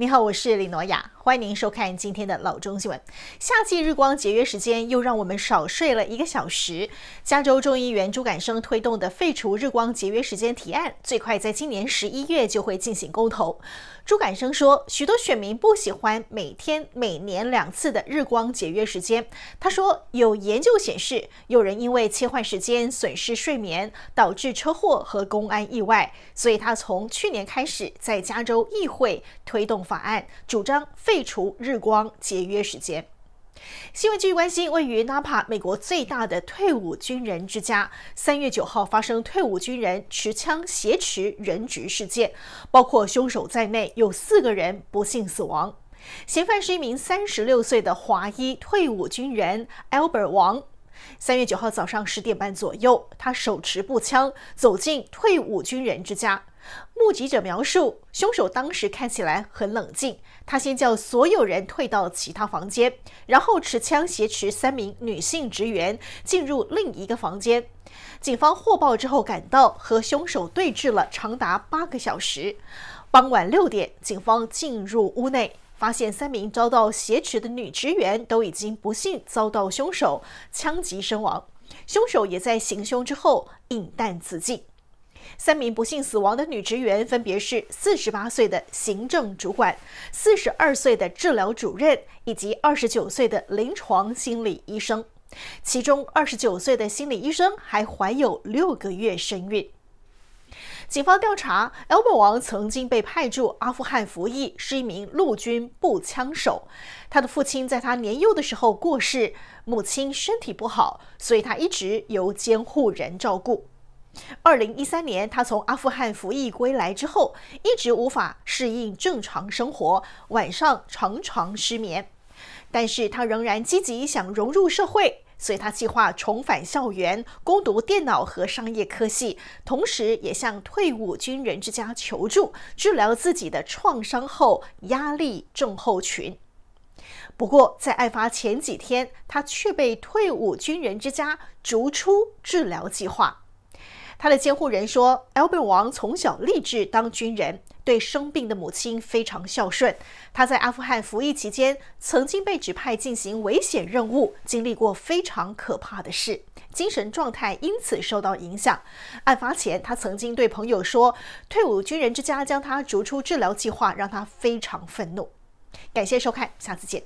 你好，我是李诺亚。欢迎您收看今天的老中新闻。夏季日光节约时间又让我们少睡了一个小时。加州众议员朱感生推动的废除日光节约时间提案，最快在今年十一月就会进行公投。朱感生说，许多选民不喜欢每天每年两次的日光节约时间。他说，有研究显示，有人因为切换时间损失睡眠，导致车祸和公安意外。所以他从去年开始在加州议会推动法案，主张废。去除日光，节约时间。新闻继续关心，位于纳帕，美国最大的退伍军人之家，三月九号发生退伍军人持枪挟持人质事件，包括凶手在内有四个人不幸死亡。嫌犯是一名三十六岁的华裔退伍军人，Albert 王。三月九号早上十点半左右，他手持步枪走进退伍军人之家。目击者描述，凶手当时看起来很冷静。他先叫所有人退到其他房间，然后持枪挟持三名女性职员进入另一个房间。警方获报之后赶到，和凶手对峙了长达八个小时。傍晚六点，警方进入屋内。发现三名遭到挟持的女职员都已经不幸遭到凶手枪击身亡，凶手也在行凶之后引弹自尽。三名不幸死亡的女职员分别是四十八岁的行政主管、四十二岁的治疗主任以及二十九岁的临床心理医生，其中二十九岁的心理医生还怀有六个月身孕。警方调查 e l m 王曾经被派驻阿富汗服役，是一名陆军步枪手。他的父亲在他年幼的时候过世，母亲身体不好，所以他一直由监护人照顾。二零一三年，他从阿富汗服役归来之后，一直无法适应正常生活，晚上常常失眠，但是他仍然积极想融入社会。所以他计划重返校园攻读电脑和商业科系，同时也向退伍军人之家求助，治疗自己的创伤后压力症候群。不过，在案发前几天，他却被退伍军人之家逐出治疗计划。他的监护人说 a l b e r 王从小立志当军人。对生病的母亲非常孝顺。他在阿富汗服役期间，曾经被指派进行危险任务，经历过非常可怕的事，精神状态因此受到影响。案发前，他曾经对朋友说，退伍军人之家将他逐出治疗计划，让他非常愤怒。感谢收看，下次见。